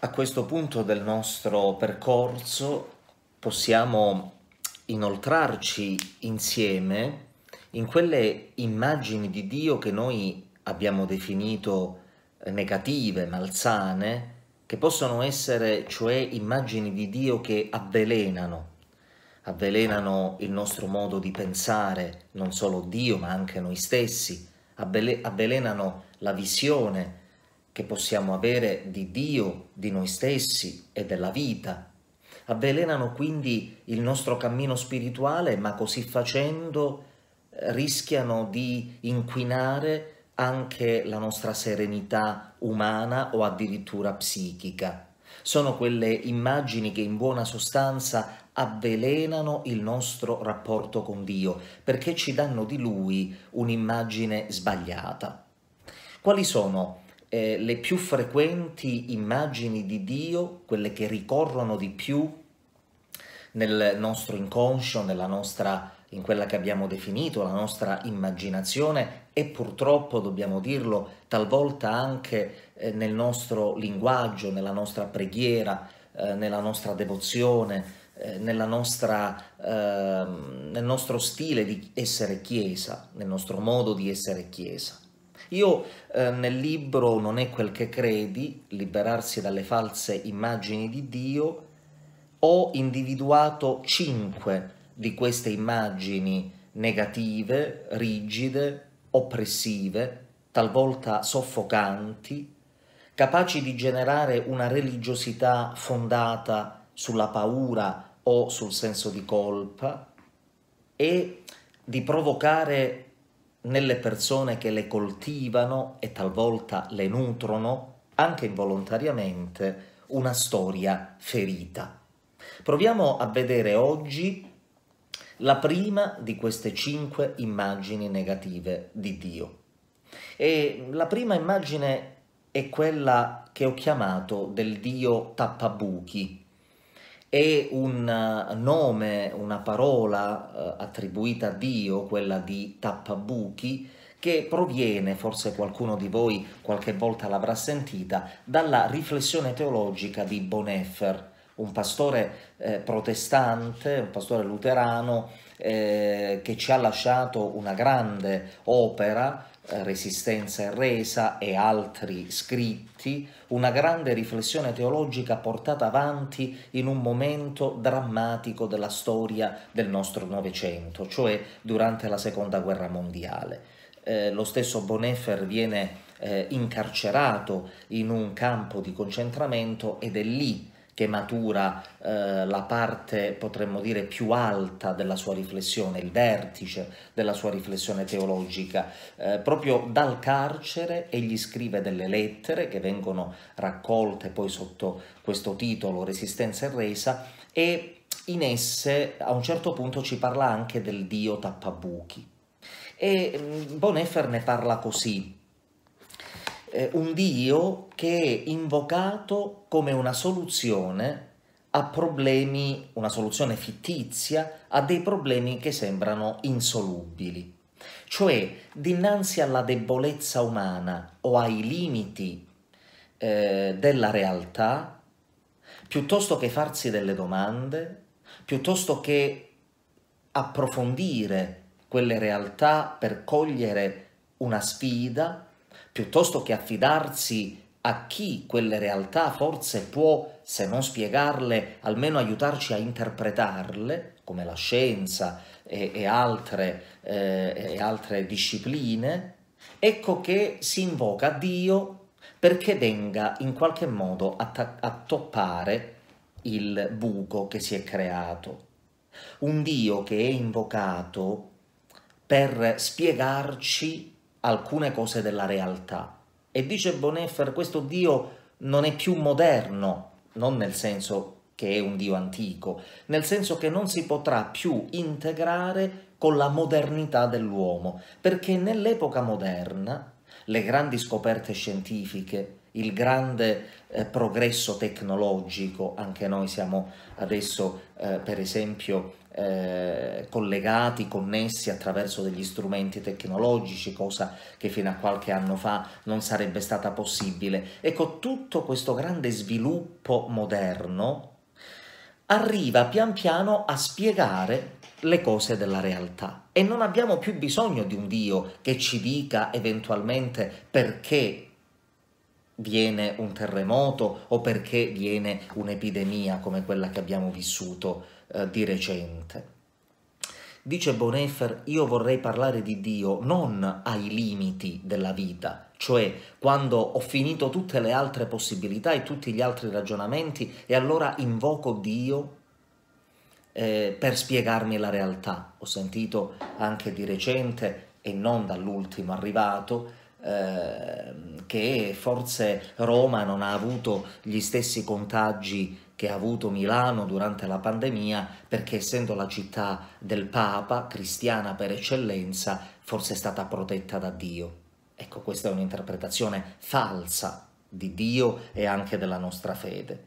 A questo punto del nostro percorso possiamo inoltrarci insieme in quelle immagini di Dio che noi abbiamo definito eh, negative, malsane, che possono essere cioè immagini di Dio che avvelenano, avvelenano il nostro modo di pensare, non solo Dio ma anche noi stessi, avvelenano la visione che possiamo avere di Dio, di noi stessi e della vita. Avvelenano quindi il nostro cammino spirituale, ma così facendo eh, rischiano di inquinare anche la nostra serenità umana o addirittura psichica. Sono quelle immagini che in buona sostanza avvelenano il nostro rapporto con Dio, perché ci danno di Lui un'immagine sbagliata. Quali sono eh, le più frequenti immagini di Dio, quelle che ricorrono di più nel nostro inconscio, nella nostra, in quella che abbiamo definito la nostra immaginazione e purtroppo, dobbiamo dirlo, talvolta anche eh, nel nostro linguaggio, nella nostra preghiera, eh, nella nostra devozione, eh, nella nostra, ehm, nel nostro stile di essere Chiesa, nel nostro modo di essere Chiesa. Io eh, nel libro Non è quel che credi, liberarsi dalle false immagini di Dio, ho individuato cinque di queste immagini negative, rigide, oppressive, talvolta soffocanti, capaci di generare una religiosità fondata sulla paura o sul senso di colpa e di provocare nelle persone che le coltivano e talvolta le nutrono, anche involontariamente, una storia ferita. Proviamo a vedere oggi la prima di queste cinque immagini negative di Dio. E la prima immagine è quella che ho chiamato del Dio tappabuchi, è un eh, nome, una parola eh, attribuita a Dio, quella di tappabuchi, che proviene, forse qualcuno di voi qualche volta l'avrà sentita, dalla riflessione teologica di Boneffer, un pastore eh, protestante, un pastore luterano, eh, che ci ha lasciato una grande opera eh, resistenza e Resa e altri scritti, una grande riflessione teologica portata avanti in un momento drammatico della storia del nostro Novecento, cioè durante la Seconda Guerra Mondiale. Eh, lo stesso Boneffer viene eh, incarcerato in un campo di concentramento ed è lì che matura eh, la parte, potremmo dire, più alta della sua riflessione, il vertice della sua riflessione teologica. Eh, proprio dal carcere egli scrive delle lettere che vengono raccolte poi sotto questo titolo Resistenza e Resa e in esse a un certo punto ci parla anche del dio tappabuchi. E mm, Boneffer ne parla così, eh, un Dio che è invocato come una soluzione a problemi, una soluzione fittizia, a dei problemi che sembrano insolubili. Cioè, dinanzi alla debolezza umana o ai limiti eh, della realtà, piuttosto che farsi delle domande, piuttosto che approfondire quelle realtà per cogliere una sfida, piuttosto che affidarsi a chi quelle realtà forse può, se non spiegarle, almeno aiutarci a interpretarle, come la scienza e, e, altre, eh, e altre discipline, ecco che si invoca Dio perché venga in qualche modo a, a toppare il buco che si è creato. Un Dio che è invocato per spiegarci alcune cose della realtà. E dice Boneffer, questo Dio non è più moderno, non nel senso che è un Dio antico, nel senso che non si potrà più integrare con la modernità dell'uomo, perché nell'epoca moderna le grandi scoperte scientifiche, il grande eh, progresso tecnologico, anche noi siamo adesso eh, per esempio eh, collegati, connessi attraverso degli strumenti tecnologici, cosa che fino a qualche anno fa non sarebbe stata possibile. Ecco, tutto questo grande sviluppo moderno arriva pian piano a spiegare le cose della realtà e non abbiamo più bisogno di un Dio che ci dica eventualmente perché viene un terremoto o perché viene un'epidemia come quella che abbiamo vissuto eh, di recente. Dice Boneffer, io vorrei parlare di Dio non ai limiti della vita, cioè quando ho finito tutte le altre possibilità e tutti gli altri ragionamenti e allora invoco Dio eh, per spiegarmi la realtà. Ho sentito anche di recente, e non dall'ultimo arrivato, eh, che forse Roma non ha avuto gli stessi contagi che ha avuto Milano durante la pandemia perché essendo la città del Papa, cristiana per eccellenza, forse è stata protetta da Dio. Ecco, questa è un'interpretazione falsa di Dio e anche della nostra fede.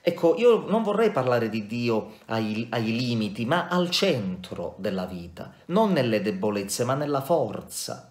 Ecco, io non vorrei parlare di Dio ai, ai, limiti, ma al centro della vita, non nelle debolezze, ma nella forza.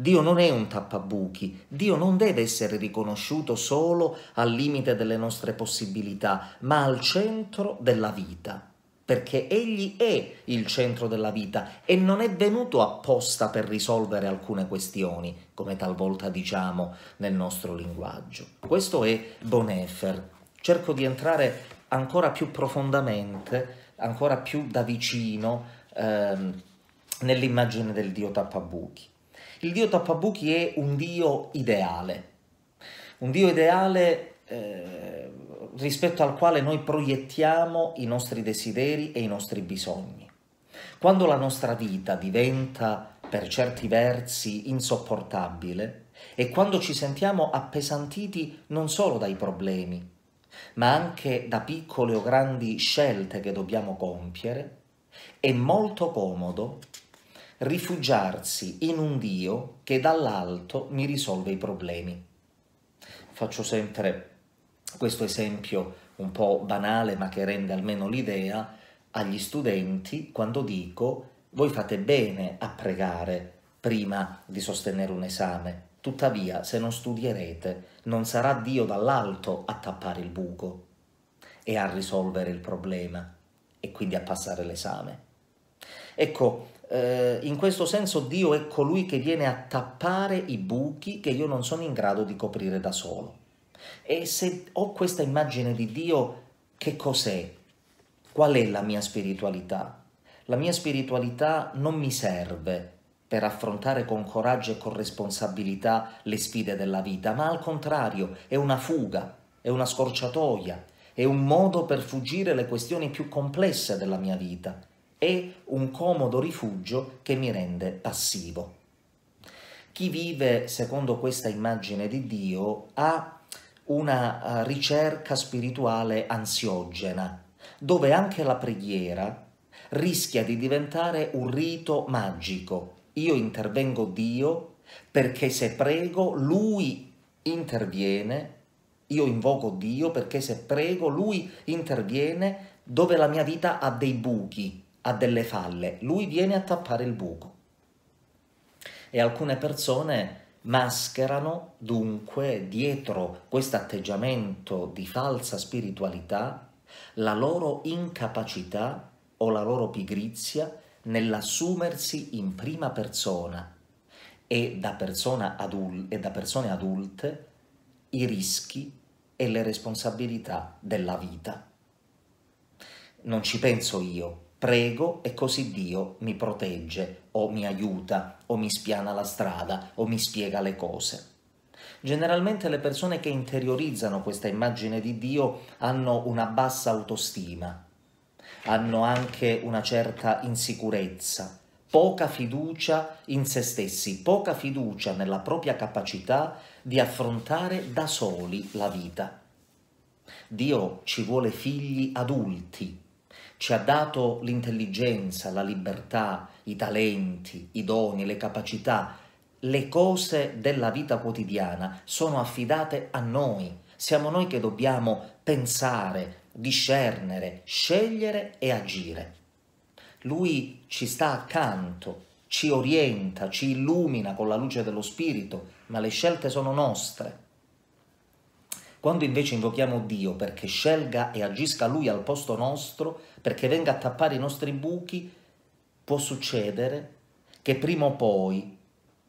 Dio non è un tappabuchi, Dio non deve essere riconosciuto solo al limite delle nostre possibilità, ma al centro della vita, perché Egli è il centro della vita e non è venuto apposta per risolvere alcune questioni, come talvolta diciamo nel nostro linguaggio. Questo è Boneffer. Cerco di entrare ancora più profondamente, ancora più da vicino, ehm, nell'immagine del Dio tappabuchi. Il dio tappabuchi è un dio ideale, un dio ideale eh, rispetto al quale noi proiettiamo i nostri desideri e i nostri bisogni. Quando la nostra vita diventa per certi versi insopportabile e quando ci sentiamo appesantiti non solo dai problemi, ma anche da piccole o grandi scelte che dobbiamo compiere, è molto comodo rifugiarsi in un Dio che dall'alto mi risolve i problemi. Faccio sempre questo esempio un po' banale ma che rende almeno l'idea agli studenti quando dico voi fate bene a pregare prima di sostenere un esame, tuttavia se non studierete non sarà Dio dall'alto a tappare il buco e a risolvere il problema e quindi a passare l'esame. Ecco, eh, in questo senso Dio è colui che viene a tappare i buchi che io non sono in grado di coprire da solo. E se ho questa immagine di Dio, che cos'è? Qual è la mia spiritualità? La mia spiritualità non mi serve per affrontare con coraggio e con responsabilità le sfide della vita, ma al contrario è una fuga, è una scorciatoia, è un modo per fuggire le questioni più complesse della mia vita, è un comodo rifugio che mi rende passivo. Chi vive secondo questa immagine di Dio ha una eh, ricerca spirituale ansiogena, dove anche la preghiera rischia di diventare un rito magico. Io intervengo Dio perché se prego Lui interviene, io invoco Dio perché se prego Lui interviene dove la mia vita ha dei buchi, ha delle falle, lui viene a tappare il buco. E alcune persone mascherano dunque dietro questo atteggiamento di falsa spiritualità la loro incapacità o la loro pigrizia nell'assumersi in prima persona e da, persona adul- e da persone adulte i rischi e le responsabilità della vita. Non ci penso io, prego e così Dio mi protegge o mi aiuta o mi spiana la strada o mi spiega le cose. Generalmente le persone che interiorizzano questa immagine di Dio hanno una bassa autostima, hanno anche una certa insicurezza, poca fiducia in se stessi, poca fiducia nella propria capacità di affrontare da soli la vita. Dio ci vuole figli adulti, ci ha dato l'intelligenza, la libertà, i talenti, i doni, le capacità, le cose della vita quotidiana sono affidate a noi. Siamo noi che dobbiamo pensare, discernere, scegliere e agire. Lui ci sta accanto, ci orienta, ci illumina con la luce dello Spirito, ma le scelte sono nostre. Quando invece invochiamo Dio perché scelga e agisca Lui al posto nostro, perché venga a tappare i nostri buchi, può succedere che prima o poi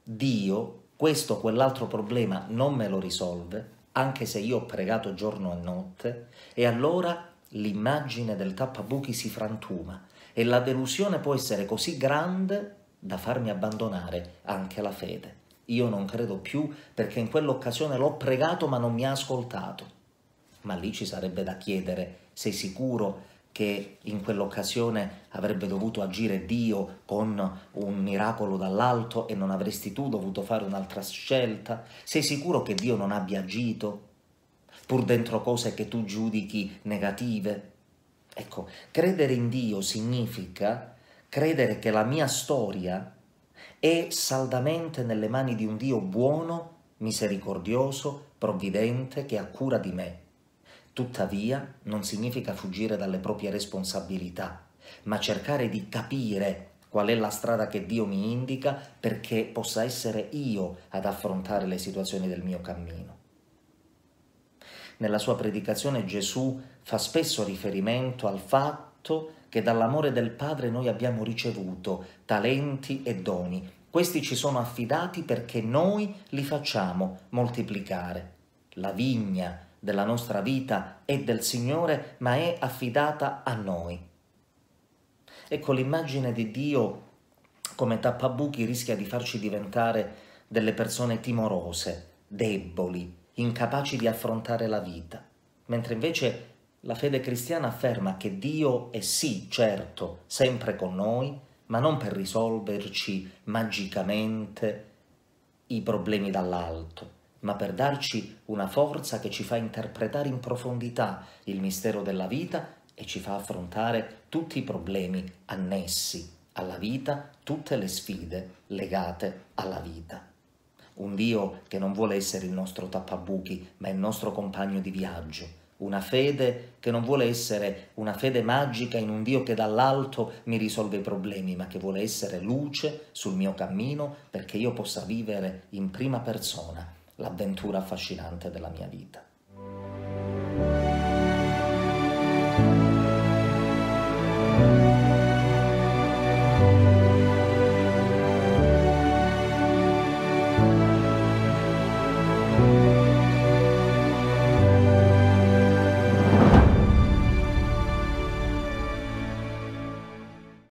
Dio questo o quell'altro problema non me lo risolve, anche se io ho pregato giorno e notte, e allora l'immagine del tappabuchi si frantuma e la delusione può essere così grande da farmi abbandonare anche la fede io non credo più perché in quell'occasione l'ho pregato ma non mi ha ascoltato. Ma lì ci sarebbe da chiedere, sei sicuro che in quell'occasione avrebbe dovuto agire Dio con un miracolo dall'alto e non avresti tu dovuto fare un'altra scelta? Sei sicuro che Dio non abbia agito pur dentro cose che tu giudichi negative? Ecco, credere in Dio significa credere che la mia storia è saldamente nelle mani di un Dio buono, misericordioso, provvidente, che ha cura di me. Tuttavia non significa fuggire dalle proprie responsabilità, ma cercare di capire qual è la strada che Dio mi indica perché possa essere io ad affrontare le situazioni del mio cammino. Nella sua predicazione Gesù fa spesso riferimento al fatto che dall'amore del Padre noi abbiamo ricevuto, talenti e doni. Questi ci sono affidati perché noi li facciamo moltiplicare. La vigna della nostra vita è del Signore, ma è affidata a noi. Ecco, l'immagine di Dio come tappabuchi rischia di farci diventare delle persone timorose, deboli, incapaci di affrontare la vita, mentre invece la fede cristiana afferma che Dio è sì, certo, sempre con noi, ma non per risolverci magicamente i problemi dall'alto, ma per darci una forza che ci fa interpretare in profondità il mistero della vita e ci fa affrontare tutti i problemi annessi alla vita, tutte le sfide legate alla vita. Un Dio che non vuole essere il nostro tappabuchi, ma il nostro compagno di viaggio, una fede che non vuole essere una fede magica in un Dio che dall'alto mi risolve i problemi, ma che vuole essere luce sul mio cammino perché io possa vivere in prima persona l'avventura affascinante della mia vita.